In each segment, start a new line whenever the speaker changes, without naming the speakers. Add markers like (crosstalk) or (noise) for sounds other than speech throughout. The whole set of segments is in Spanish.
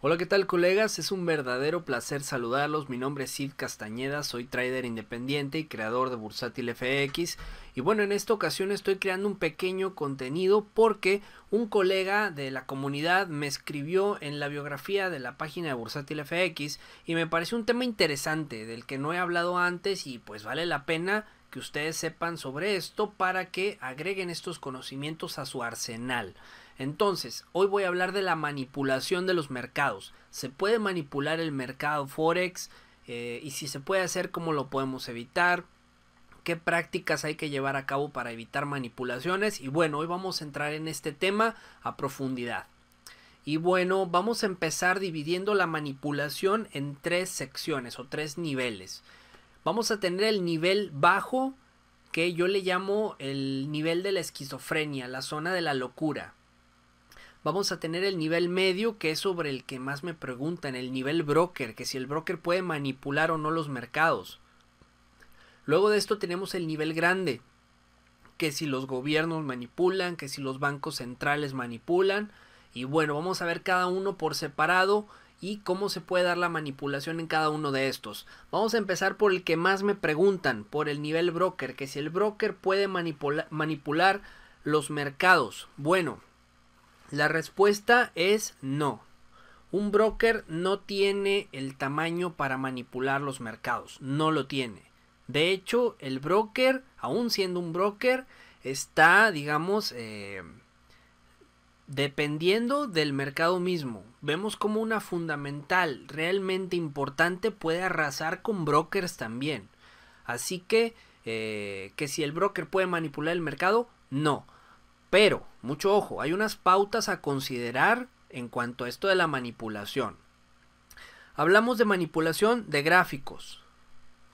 Hola, ¿qué tal colegas? Es un verdadero placer saludarlos. Mi nombre es Sid Castañeda, soy trader independiente y creador de Bursátil FX. Y bueno, en esta ocasión estoy creando un pequeño contenido porque un colega de la comunidad me escribió en la biografía de la página de Bursátil FX y me pareció un tema interesante del que no he hablado antes y pues vale la pena que ustedes sepan sobre esto para que agreguen estos conocimientos a su arsenal. Entonces, hoy voy a hablar de la manipulación de los mercados. ¿Se puede manipular el mercado Forex? Eh, y si se puede hacer, ¿cómo lo podemos evitar? ¿Qué prácticas hay que llevar a cabo para evitar manipulaciones? Y bueno, hoy vamos a entrar en este tema a profundidad. Y bueno, vamos a empezar dividiendo la manipulación en tres secciones o tres niveles. Vamos a tener el nivel bajo, que yo le llamo el nivel de la esquizofrenia, la zona de la locura vamos a tener el nivel medio, que es sobre el que más me preguntan, el nivel broker, que si el broker puede manipular o no los mercados. Luego de esto tenemos el nivel grande, que si los gobiernos manipulan, que si los bancos centrales manipulan. Y bueno, vamos a ver cada uno por separado y cómo se puede dar la manipulación en cada uno de estos. Vamos a empezar por el que más me preguntan, por el nivel broker, que si el broker puede manipular los mercados. Bueno, la respuesta es no. Un broker no tiene el tamaño para manipular los mercados, no lo tiene. De hecho, el broker, aún siendo un broker, está, digamos, eh, dependiendo del mercado mismo. Vemos como una fundamental realmente importante puede arrasar con brokers también. Así que, eh, que si el broker puede manipular el mercado, no. Pero, mucho ojo, hay unas pautas a considerar en cuanto a esto de la manipulación. Hablamos de manipulación de gráficos.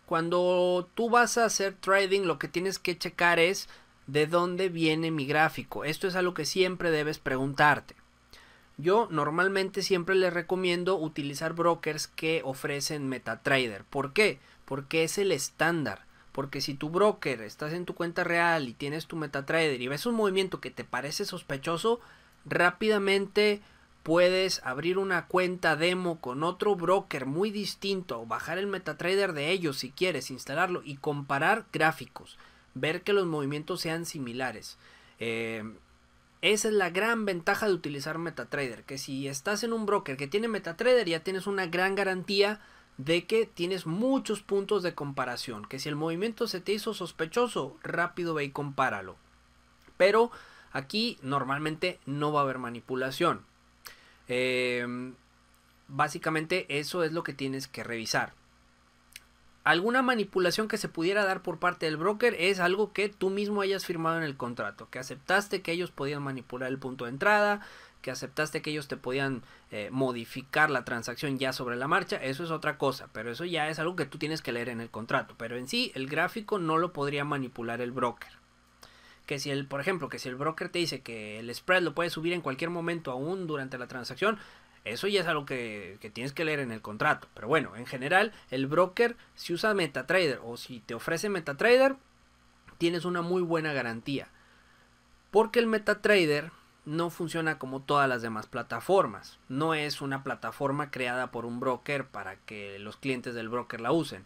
Cuando tú vas a hacer trading, lo que tienes que checar es de dónde viene mi gráfico. Esto es algo que siempre debes preguntarte. Yo normalmente siempre les recomiendo utilizar brokers que ofrecen MetaTrader. ¿Por qué? Porque es el estándar. Porque si tu broker estás en tu cuenta real y tienes tu MetaTrader y ves un movimiento que te parece sospechoso, rápidamente puedes abrir una cuenta demo con otro broker muy distinto, o bajar el MetaTrader de ellos si quieres, instalarlo y comparar gráficos, ver que los movimientos sean similares. Eh, esa es la gran ventaja de utilizar MetaTrader, que si estás en un broker que tiene MetaTrader ya tienes una gran garantía de que tienes muchos puntos de comparación, que si el movimiento se te hizo sospechoso, rápido ve y compáralo. Pero aquí normalmente no va a haber manipulación. Em, básicamente eso es lo que tienes que revisar. Alguna manipulación que se pudiera dar por parte del broker es algo que tú mismo hayas firmado en el contrato, que aceptaste que ellos podían manipular el punto de entrada, que aceptaste que ellos te podían eh, modificar la transacción ya sobre la marcha, eso es otra cosa, pero eso ya es algo que tú tienes que leer en el contrato, pero en sí el gráfico no lo podría manipular el broker. Que si el, por ejemplo, que si el broker te dice que el spread lo puede subir en cualquier momento aún durante la transacción, eso ya es algo que, que, tienes que leer en el contrato. Pero bueno, en general, el broker, si usa MetaTrader o si te ofrece MetaTrader, tienes una muy buena garantía. Porque el MetaTrader no funciona como todas las demás plataformas. No es una plataforma creada por un broker para que los clientes del broker la usen,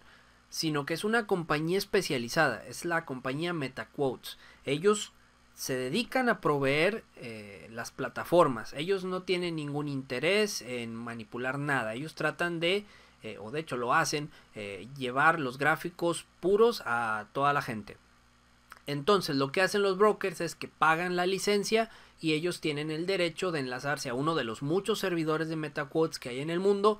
sino que es una compañía especializada, es la compañía MetaQuotes. Ellos se dedican a proveer eh, las plataformas. Ellos no tienen ningún interés en manipular nada. Ellos tratan de, eh, o de hecho lo hacen, eh, llevar los gráficos puros a toda la gente. Entonces lo que hacen los brokers es que pagan la licencia y ellos tienen el derecho de enlazarse a uno de los muchos servidores de MetaQuotes que hay en el mundo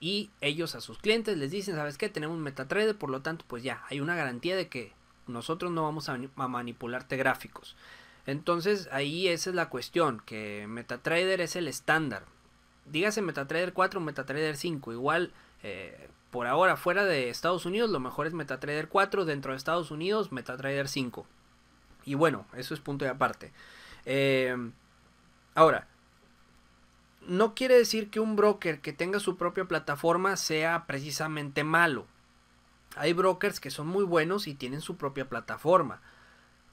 y ellos a sus clientes les dicen, ¿sabes qué? Tenemos MetaTrader, por lo tanto, pues ya, hay una garantía de que nosotros no vamos a, manipularte gráficos. Entonces ahí esa es la cuestión, que MetaTrader es el estándar. Dígase MetaTrader 4 o MetaTrader 5, igual eh, por ahora fuera de Estados Unidos lo mejor es MetaTrader 4, dentro de Estados Unidos MetaTrader 5. Y bueno, eso es punto de aparte. Eh, ahora, no quiere decir que un broker que tenga su propia plataforma sea precisamente malo. Hay brokers que son muy buenos y tienen su propia plataforma.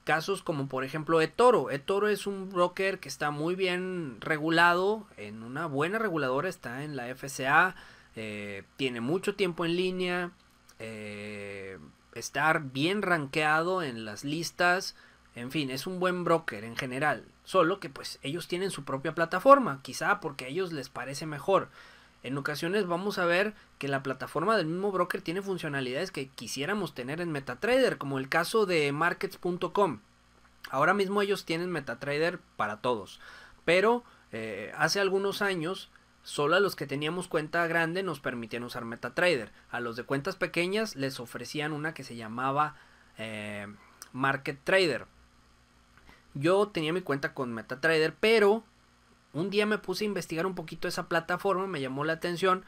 Casos como por ejemplo eToro. eToro es un broker que está muy bien regulado, en una buena reguladora, está en la FCA, eh, tiene mucho tiempo en línea, eh, Está estar bien rankeado en las listas en fin, es un buen broker en general. Solo que pues ellos tienen su propia plataforma, quizá porque a ellos les parece mejor. En ocasiones vamos a ver que la plataforma del mismo broker tiene funcionalidades que quisiéramos tener en MetaTrader, como el caso de markets.com. Ahora mismo ellos tienen MetaTrader para todos, pero eh, hace algunos años solo a los que teníamos cuenta grande nos permitían usar MetaTrader. A los de cuentas pequeñas les ofrecían una que se llamaba eh, Market Trader. Yo tenía mi cuenta con MetaTrader, pero un día me puse a investigar un poquito esa plataforma, me llamó la atención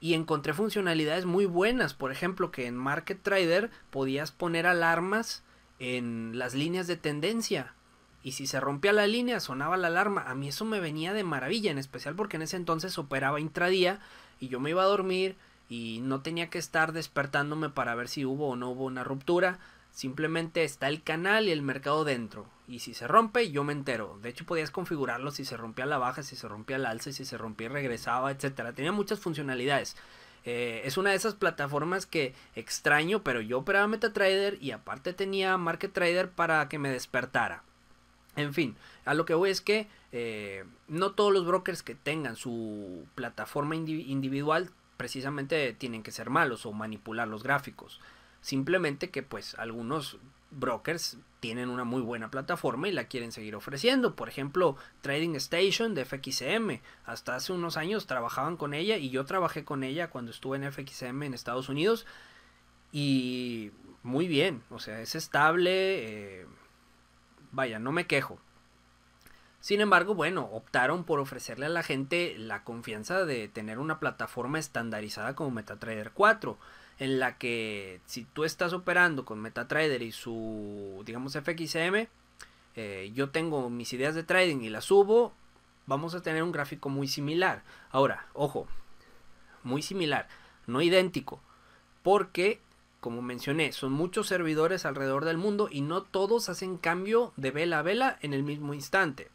y encontré funcionalidades muy buenas. Por ejemplo, que en Market Trader podías poner alarmas en las líneas de tendencia. Y si se rompía la línea, sonaba la alarma. A mí eso me venía de maravilla, en especial porque en ese entonces operaba intradía y yo me iba a dormir y no tenía que estar despertándome para ver si hubo o no hubo una ruptura. Simplemente está el canal y el mercado dentro. Y si se rompe, yo me entero. De hecho, podías configurarlo si se rompía la baja, si se rompía el alza, si se rompía y regresaba, etcétera. Tenía muchas funcionalidades. Eh, es una de esas plataformas que extraño, pero yo operaba MetaTrader y aparte tenía Market Trader para que me despertara. En fin, a lo que voy es que eh, no todos los brokers que tengan su plataforma individual precisamente tienen que ser malos o manipular los gráficos. Simplemente que pues algunos brokers tienen una muy buena plataforma y la quieren seguir ofreciendo. Por ejemplo, Trading Station de FXM. Hasta hace unos años trabajaban con ella y yo trabajé con ella cuando estuve en FXM en Estados Unidos. Y muy bien, o sea, es estable. Eh, vaya, no me quejo. Sin embargo, bueno, optaron por ofrecerle a la gente la confianza de tener una plataforma estandarizada como MetaTrader 4 en la que si tú estás operando con MetaTrader y su, digamos, FXM, eh, yo tengo mis ideas de trading y las subo, vamos a tener un gráfico muy similar. Ahora, ojo, muy similar, no idéntico, porque, como mencioné, son muchos servidores alrededor del mundo y no todos hacen cambio de vela a vela en el mismo instante.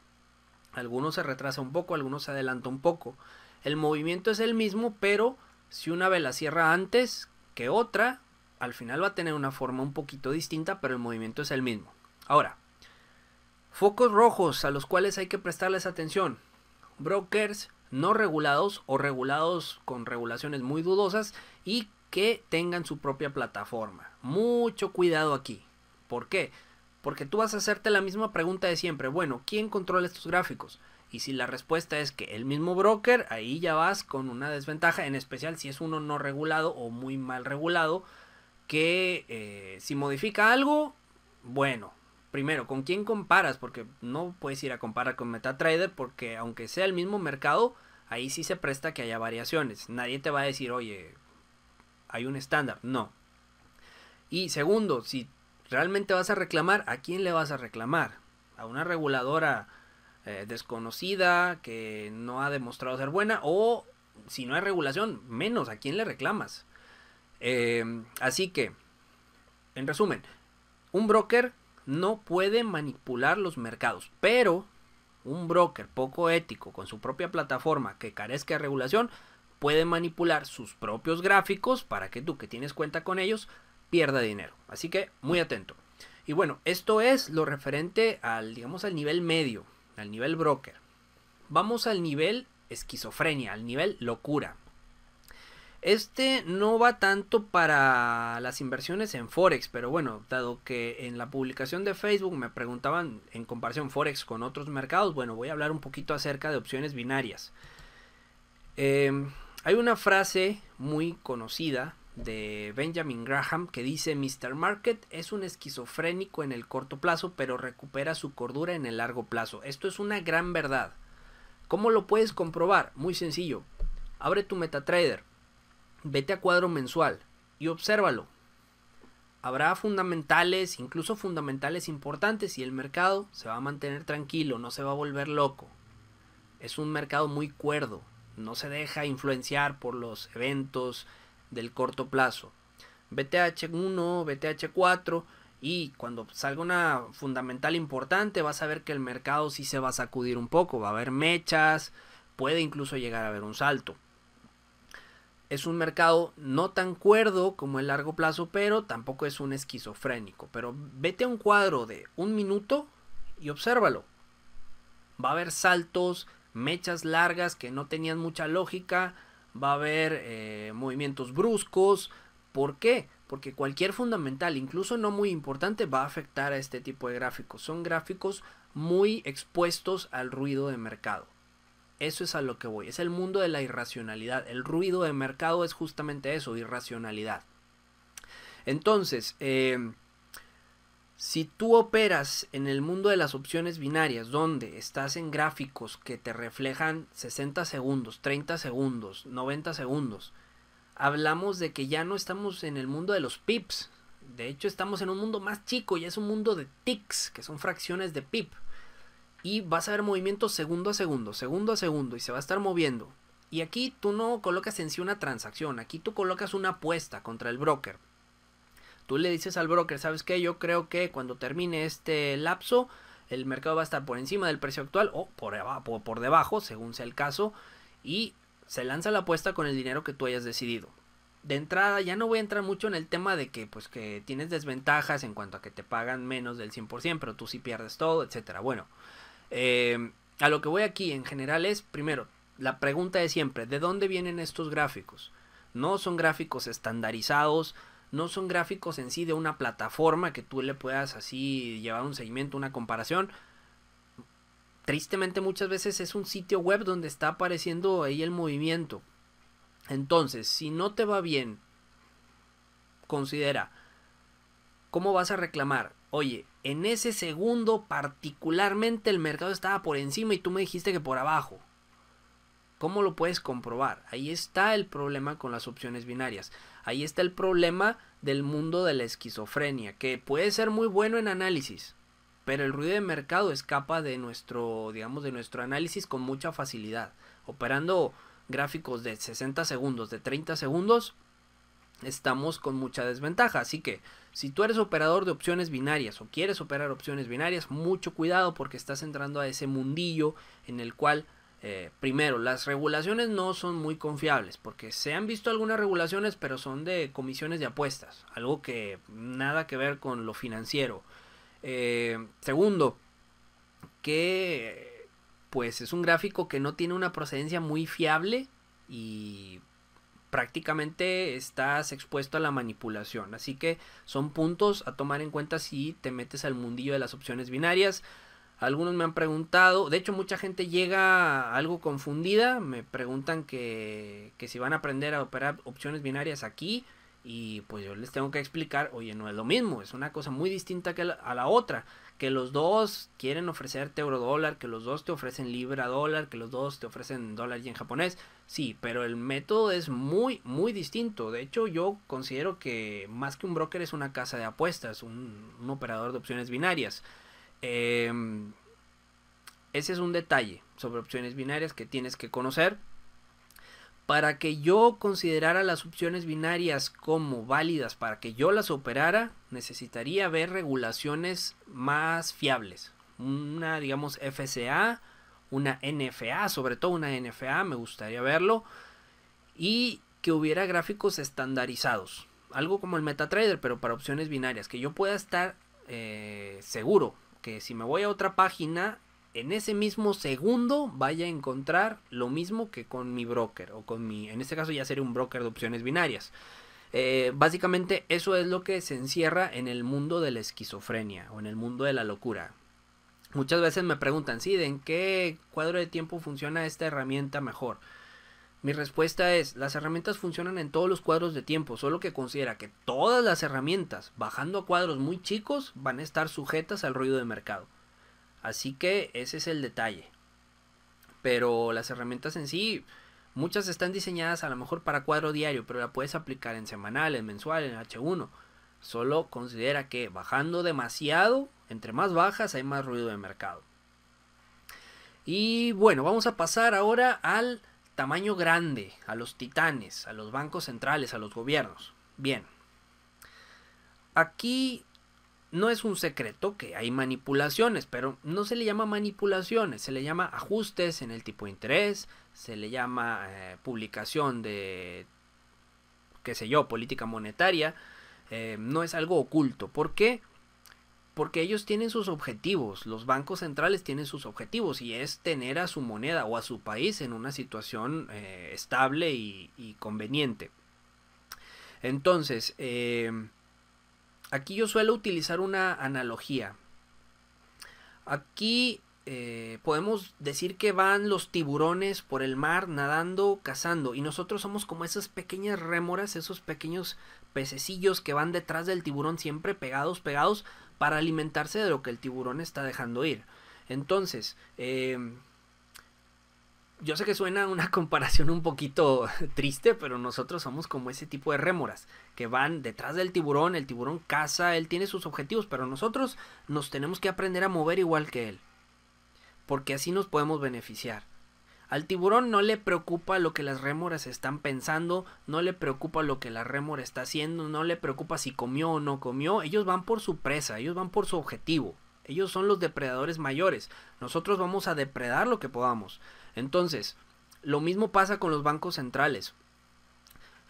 Algunos se retrasa un poco, algunos se adelanta un poco. El movimiento es el mismo, pero si una vela cierra antes que otra, al final va a tener una forma un poquito distinta, pero el movimiento es el mismo. Ahora, focos rojos a los cuales hay que prestarles atención. Brokers no regulados o regulados con regulaciones muy dudosas y que tengan su propia plataforma. Mucho cuidado aquí. ¿Por qué? Porque tú vas a hacerte la misma pregunta de siempre. Bueno, ¿quién controla estos gráficos? Y si la respuesta es que el mismo broker, ahí ya vas con una desventaja, en especial si es uno no regulado o muy mal regulado, que eh, si modifica algo, bueno, primero, ¿con quién comparas? Porque no puedes ir a comparar con MetaTrader porque aunque sea el mismo mercado, ahí sí se presta que haya variaciones. Nadie te va a decir, oye, hay un estándar. No. Y segundo, si realmente vas a reclamar, ¿a quién le vas a reclamar? ¿A una reguladora? Eh, desconocida, que no ha demostrado ser buena, o si no hay regulación, menos, ¿a quién le reclamas? Em, así que, en resumen, un broker no puede manipular los mercados, pero un broker poco ético con su propia plataforma que carezca de regulación puede manipular sus propios gráficos para que tú que tienes cuenta con ellos pierda dinero. Así que muy atento. Y bueno, esto es lo referente al, digamos, al nivel medio al nivel broker. Vamos al nivel esquizofrenia, al nivel locura. Este no va tanto para las inversiones en Forex, pero bueno, dado que en la publicación de Facebook me preguntaban en comparación Forex con otros mercados, bueno, voy a hablar un poquito acerca de opciones binarias. Em, hay una frase muy conocida de Benjamin Graham que dice Mr. Market es un esquizofrénico en el corto plazo pero recupera su cordura en el largo plazo. Esto es una gran verdad. ¿Cómo lo puedes comprobar? Muy sencillo. Abre tu MetaTrader, vete a cuadro mensual y obsérvalo. Habrá fundamentales, incluso fundamentales importantes y el mercado se va a mantener tranquilo, no se va a volver loco. Es un mercado muy cuerdo, no se deja influenciar por los eventos, del corto plazo. BTH1, BTH4 y cuando salga una fundamental importante vas a ver que el mercado sí se va a sacudir un poco, va a haber mechas, puede incluso llegar a haber un salto. Es un mercado no tan cuerdo como el largo plazo, pero tampoco es un esquizofrénico. Pero vete a un cuadro de un minuto y obsérvalo. Va a haber saltos, mechas largas que no tenían mucha lógica, va a haber eh, movimientos bruscos. ¿Por qué? Porque cualquier fundamental, incluso no muy importante, va a afectar a este tipo de gráficos. Son gráficos muy expuestos al ruido de mercado. Eso es a lo que voy. Es el mundo de la irracionalidad. El ruido de mercado es justamente eso, irracionalidad. Entonces, eh, si tú operas en el mundo de las opciones binarias, donde estás en gráficos que te reflejan 60 segundos, 30 segundos, 90 segundos, hablamos de que ya no estamos en el mundo de los pips. De hecho, estamos en un mundo más chico y es un mundo de ticks, que son fracciones de pip. Y vas a ver movimientos segundo a segundo, segundo a segundo, y se va a estar moviendo. Y aquí tú no colocas en sí una transacción, aquí tú colocas una apuesta contra el broker. Tú le dices al broker, ¿sabes qué? Yo creo que cuando termine este lapso, el mercado va a estar por encima del precio actual o por, por debajo, según sea el caso, y se lanza la apuesta con el dinero que tú hayas decidido. De entrada, ya no voy a entrar mucho en el tema de que, pues, que tienes desventajas en cuanto a que te pagan menos del 100%, pero tú sí pierdes todo, etcétera. Bueno, eh, a lo que voy aquí en general es, primero, la pregunta de siempre, ¿de dónde vienen estos gráficos? No son gráficos estandarizados no son gráficos en sí de una plataforma que tú le puedas así llevar un seguimiento, una comparación. Tristemente muchas veces es un sitio web donde está apareciendo ahí el movimiento. Entonces, si no te va bien, considera cómo vas a reclamar. Oye, en ese segundo particularmente el mercado estaba por encima y tú me dijiste que por abajo. ¿Cómo lo puedes comprobar? Ahí está el problema con las opciones binarias. Ahí está el problema del mundo de la esquizofrenia, que puede ser muy bueno en análisis, pero el ruido de mercado escapa de nuestro, digamos, de nuestro análisis con mucha facilidad. Operando gráficos de 60 segundos, de 30 segundos, estamos con mucha desventaja. Así que si tú eres operador de opciones binarias o quieres operar opciones binarias, mucho cuidado porque estás entrando a ese mundillo en el cual eh, primero, las regulaciones no son muy confiables porque se han visto algunas regulaciones pero son de comisiones de apuestas, algo que nada que ver con lo financiero. Eh, segundo, que pues es un gráfico que no tiene una procedencia muy fiable y prácticamente estás expuesto a la manipulación. Así que son puntos a tomar en cuenta si te metes al mundillo de las opciones binarias. Algunos me han preguntado, de hecho mucha gente llega algo confundida, me preguntan que, si van a aprender a operar opciones binarias aquí y pues yo les tengo que explicar, oye, no es lo mismo, es una cosa muy distinta que a la otra, que los dos quieren ofrecerte euro dólar, que los dos te ofrecen libra dólar, que los dos te ofrecen dólar y en japonés, sí, pero el método es muy, muy distinto, de hecho yo considero que más que un broker es una casa de apuestas, un operador de opciones binarias. Em, ese es un detalle sobre opciones binarias que tienes que conocer. Para que yo considerara las opciones binarias como válidas, para que yo las operara, necesitaría ver regulaciones más fiables. Una, digamos, FCA, una NFA, sobre todo una NFA, me gustaría verlo. Y que hubiera gráficos estandarizados. Algo como el MetaTrader, pero para opciones binarias. Que yo pueda estar eh, seguro que si me voy a otra página, en ese mismo segundo vaya a encontrar lo mismo que con mi broker o con mi, en este caso ya sería un broker de opciones binarias. Eh, básicamente eso es lo que se encierra en el mundo de la esquizofrenia o en el mundo de la locura. Muchas veces me preguntan, sí, ¿en qué cuadro de tiempo funciona esta herramienta mejor? Mi respuesta es, las herramientas funcionan en todos los cuadros de tiempo, solo que considera que todas las herramientas, bajando a cuadros muy chicos, van a estar sujetas al ruido de mercado. Así que ese es el detalle. Pero las herramientas en sí, muchas están diseñadas a lo mejor para cuadro diario, pero la puedes aplicar en semanal, en mensual, en H1. Solo considera que bajando demasiado, entre más bajas hay más ruido de mercado. Y bueno, vamos a pasar ahora al tamaño grande, a los titanes, a los bancos centrales, a los gobiernos. Bien, aquí no es un secreto que hay manipulaciones, pero no se le llama manipulaciones, se le llama ajustes en el tipo de interés, se le llama eh, publicación de, qué sé yo, política monetaria. Eh, no es algo oculto. ¿Por qué? porque ellos tienen sus objetivos, los bancos centrales tienen sus objetivos y es tener a su moneda o a su país en una situación eh, estable y, conveniente. Entonces, em, aquí yo suelo utilizar una analogía. Aquí eh, podemos decir que van los tiburones por el mar nadando, cazando, y nosotros somos como esas pequeñas rémoras, esos pequeños pececillos que van detrás del tiburón siempre pegados, pegados, para alimentarse de lo que el tiburón está dejando ir. Entonces, em, yo sé que suena una (laughs) comparación un poquito triste, pero nosotros somos como ese tipo de rémoras que van detrás del tiburón, el tiburón caza, él tiene sus objetivos, pero nosotros nos tenemos que aprender a mover igual que él, porque así nos podemos beneficiar. Al tiburón no le preocupa lo que las rémoras están pensando, no le preocupa lo que la rémora está haciendo, no le preocupa si comió o no comió, ellos van por su presa, ellos van por su objetivo. Ellos son los depredadores mayores, nosotros vamos a depredar lo que podamos. Entonces, lo mismo pasa con los bancos centrales.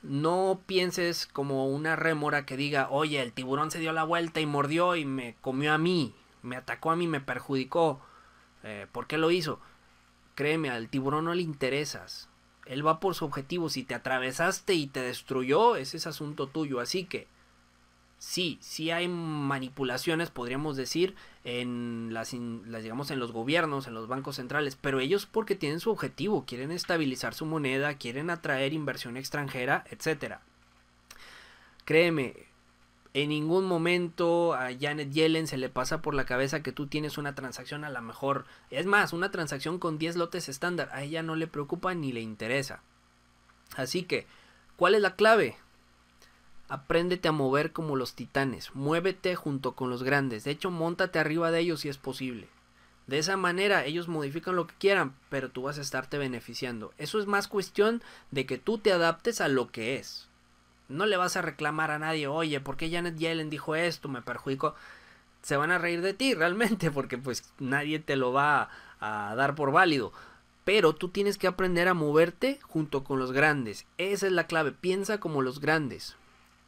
No pienses como una rémora que diga, oye, el tiburón se dio la vuelta y mordió y me comió a mí, me atacó a mí, me perjudicó. Eh, ¿Por qué lo hizo? Créeme, al tiburón no le interesas. Él va por su objetivo. Si te atravesaste y te destruyó, ese es asunto tuyo. Así que sí, sí hay manipulaciones, podríamos decir, en las, las, digamos en los gobiernos, en los bancos centrales, pero ellos porque tienen su objetivo, quieren estabilizar su moneda, quieren atraer inversión extranjera, etcétera. Créeme, en ningún momento a Janet Yellen se le pasa por la cabeza que tú tienes una transacción a la mejor. Es más, una transacción con 10 lotes estándar. A ella no le preocupa ni le interesa. Así que, ¿cuál es la clave? Apréndete a mover como los titanes. Muévete junto con los grandes. De hecho, montate arriba de ellos si es posible. De esa manera ellos modifican lo que quieran, pero tú vas a estarte beneficiando. Eso es más cuestión de que tú te adaptes a lo que es. No le vas a reclamar a nadie, oye, ¿por qué Janet Yellen dijo esto? Me perjudicó. Se van a reír de ti realmente (laughs) porque pues nadie te lo va a, dar por válido. Pero tú tienes que aprender a moverte junto con los grandes. Esa es la clave. Piensa como los grandes.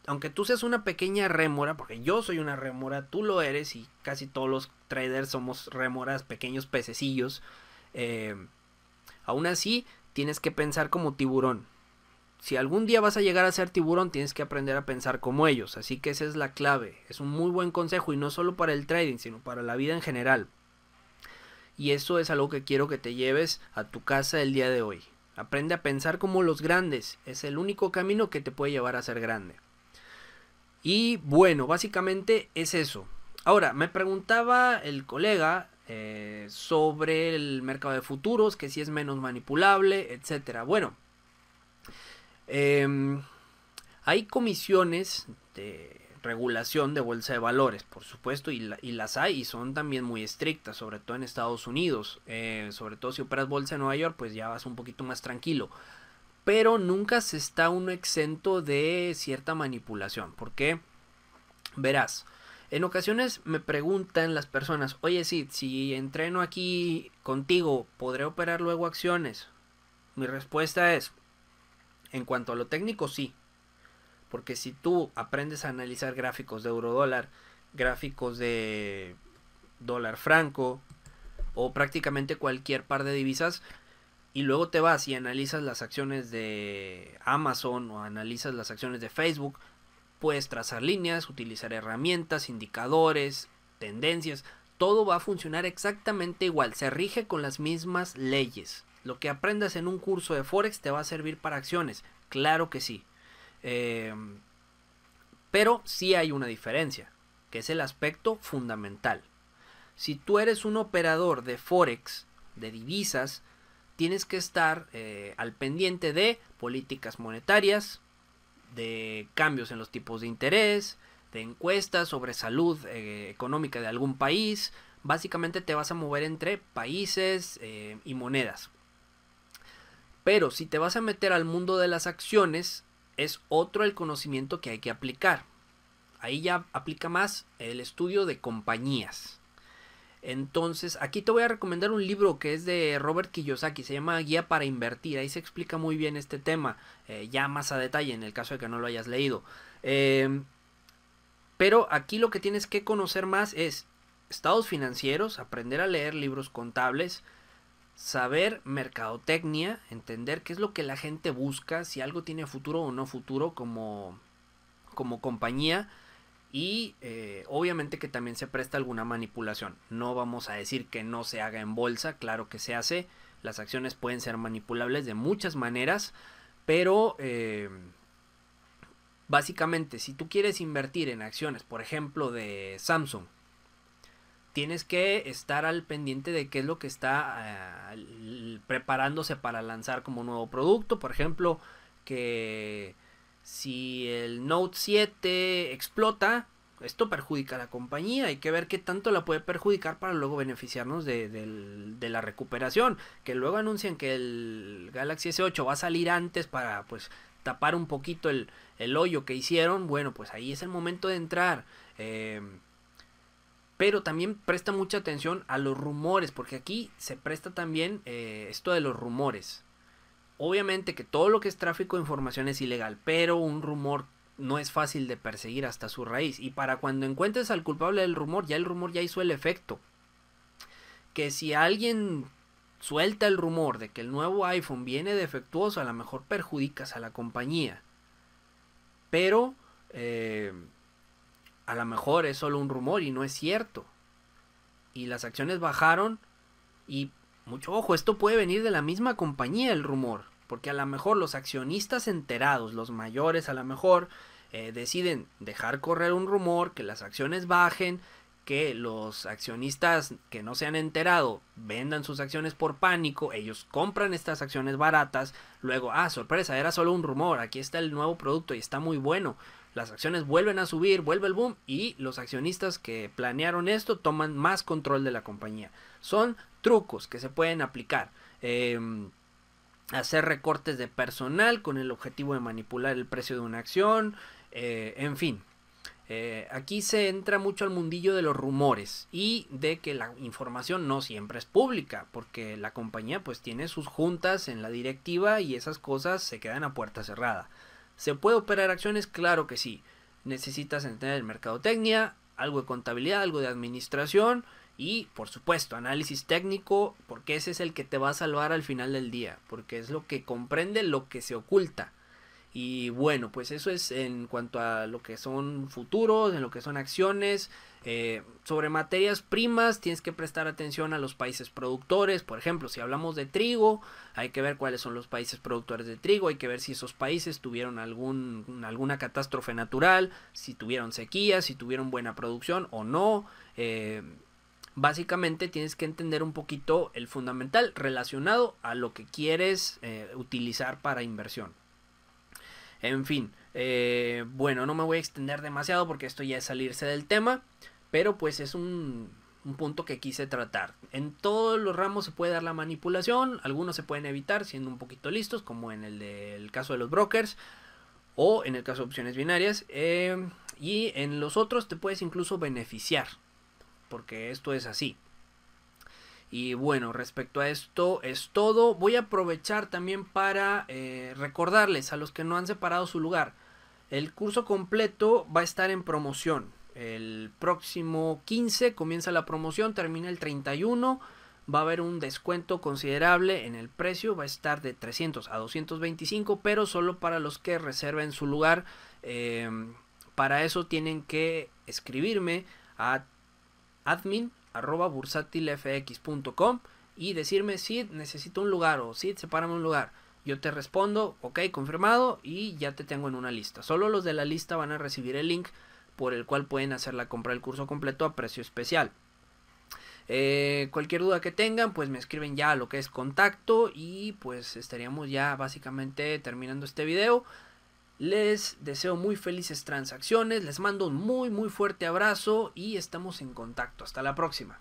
Aunque tú seas una pequeña rémora, porque yo soy una rémora, tú lo eres y casi todos los traders somos rémoras, pequeños pececillos. Eh, aún así, tienes que pensar como tiburón si algún día vas a llegar a ser tiburón, tienes que aprender a pensar como ellos. Así que esa es la clave. Es un muy buen consejo y no solo para el trading, sino para la vida en general. Y eso es algo que quiero que te lleves a tu casa el día de hoy. Aprende a pensar como los grandes. Es el único camino que te puede llevar a ser grande. Y bueno, básicamente es eso. Ahora, me preguntaba el colega eh, sobre el mercado de futuros, que si es menos manipulable, etcétera. Bueno, Em, hay comisiones de regulación de bolsa de valores, por supuesto, y, las hay y son también muy estrictas, sobre todo en Estados Unidos. Eh, sobre todo si operas bolsa en Nueva York, pues ya vas un poquito más tranquilo. Pero nunca se está uno exento de cierta manipulación, porque verás, en ocasiones me preguntan las personas, oye Sid, si entreno aquí contigo, ¿podré operar luego acciones? Mi respuesta es, en cuanto a lo técnico, sí. Porque si tú aprendes a analizar gráficos de dólar, gráficos de dólar franco o prácticamente cualquier par de divisas y luego te vas y analizas las acciones de Amazon o analizas las acciones de Facebook, puedes trazar líneas, utilizar herramientas, indicadores, tendencias, todo va a funcionar exactamente igual, se rige con las mismas leyes. Lo que aprendas en un curso de Forex te va a servir para acciones. Claro que sí. Em, pero sí hay una diferencia, que es el aspecto fundamental. Si tú eres un operador de Forex, de divisas, tienes que estar eh, al pendiente de políticas monetarias, de cambios en los tipos de interés, de encuestas sobre salud eh, económica de algún país. Básicamente te vas a mover entre países eh, y monedas. Pero si te vas a meter al mundo de las acciones, es otro el conocimiento que hay que aplicar. Ahí ya aplica más el estudio de compañías. Entonces, aquí te voy a recomendar un libro que es de Robert Kiyosaki, se llama Guía para Invertir, ahí se explica muy bien este tema, eh, ya más a detalle en el caso de que no lo hayas leído. Eh, pero aquí lo que tienes que conocer más es estados financieros, aprender a leer libros contables, saber mercadotecnia, entender qué es lo que la gente busca, si algo tiene futuro o no futuro como, como compañía y eh, obviamente que también se presta alguna manipulación. No vamos a decir que no se haga en bolsa, claro que se hace, las acciones pueden ser manipulables de muchas maneras, pero em, básicamente si tú quieres invertir en acciones, por ejemplo, de Samsung, tienes que estar al pendiente de qué es lo que está eh, preparándose para lanzar como nuevo producto. Por ejemplo, que si el Note 7 explota, esto perjudica a la compañía. Hay que ver qué tanto la puede perjudicar para luego beneficiarnos de, la recuperación. Que luego anuncian que el Galaxy S8 va a salir antes para pues tapar un poquito el, el hoyo que hicieron. Bueno, pues ahí es el momento de entrar. Eh, pero también presta mucha atención a los rumores, porque aquí se presta también eh, esto de los rumores. Obviamente que todo lo que es tráfico de información es ilegal, pero un rumor no es fácil de perseguir hasta su raíz. Y para cuando encuentres al culpable del rumor, ya el rumor ya hizo el efecto. Que si alguien suelta el rumor de que el nuevo iPhone viene defectuoso, a lo mejor perjudicas a la compañía. Pero eh, a lo mejor es solo un rumor y no es cierto. Y las acciones bajaron y mucho ojo, esto puede venir de la misma compañía el rumor, porque a lo mejor los accionistas enterados, los mayores a lo mejor, eh, deciden dejar correr un rumor, que las acciones bajen, que los accionistas que no se han enterado vendan sus acciones por pánico, ellos compran estas acciones baratas, luego, ah, sorpresa, era solo un rumor, aquí está el nuevo producto y está muy bueno, las acciones vuelven a subir, vuelve el boom y los accionistas que planearon esto toman más control de la compañía. Son trucos que se pueden aplicar. Em, hacer recortes de personal con el objetivo de manipular el precio de una acción, eh, en fin. Eh, aquí se entra mucho al mundillo de los rumores y de que la información no siempre es pública, porque la compañía pues tiene sus juntas en la directiva y esas cosas se quedan a puerta cerrada. ¿Se puede operar acciones? Claro que sí. Necesitas entender el mercadotecnia, algo de contabilidad, algo de administración y, por supuesto, análisis técnico, porque ese es el que te va a salvar al final del día, porque es lo que comprende lo que se oculta. Y bueno, pues eso es en cuanto a lo que son futuros, en lo que son acciones. Eh, sobre materias primas, tienes que prestar atención a los países productores. Por ejemplo, si hablamos de trigo, hay que ver cuáles son los países productores de trigo, hay que ver si esos países tuvieron algún, alguna catástrofe natural, si tuvieron sequía, si tuvieron buena producción o no. Eh, básicamente tienes que entender un poquito el fundamental relacionado a lo que quieres eh, utilizar para inversión. En fin, eh, bueno, no me voy a extender demasiado porque esto ya es salirse del tema, pero pues es un, punto que quise tratar. En todos los ramos se puede dar la manipulación, algunos se pueden evitar siendo un poquito listos, como en el del caso de los brokers o en el caso de opciones binarias, eh, y en los otros te puedes incluso beneficiar, porque esto es así. Y bueno, respecto a esto es todo. Voy a aprovechar también para eh, recordarles a los que no han separado su lugar. El curso completo va a estar en promoción. El próximo 15 comienza la promoción, termina el 31. Va a haber un descuento considerable en el precio, va a estar de 300 a 225, pero solo para los que reserven su lugar. Eh, para eso tienen que escribirme a admin arroba bursátilfx.com y decirme si necesito un lugar o si sepárame un lugar. Yo te respondo, ok, confirmado y ya te tengo en una lista. Solo los de la lista van a recibir el link por el cual pueden hacer la compra del curso completo a precio especial. Eh, cualquier duda que tengan, pues me escriben ya a lo que es contacto y pues estaríamos ya básicamente terminando este video. Les deseo muy felices transacciones, les mando un muy muy fuerte abrazo y estamos en contacto. Hasta la próxima.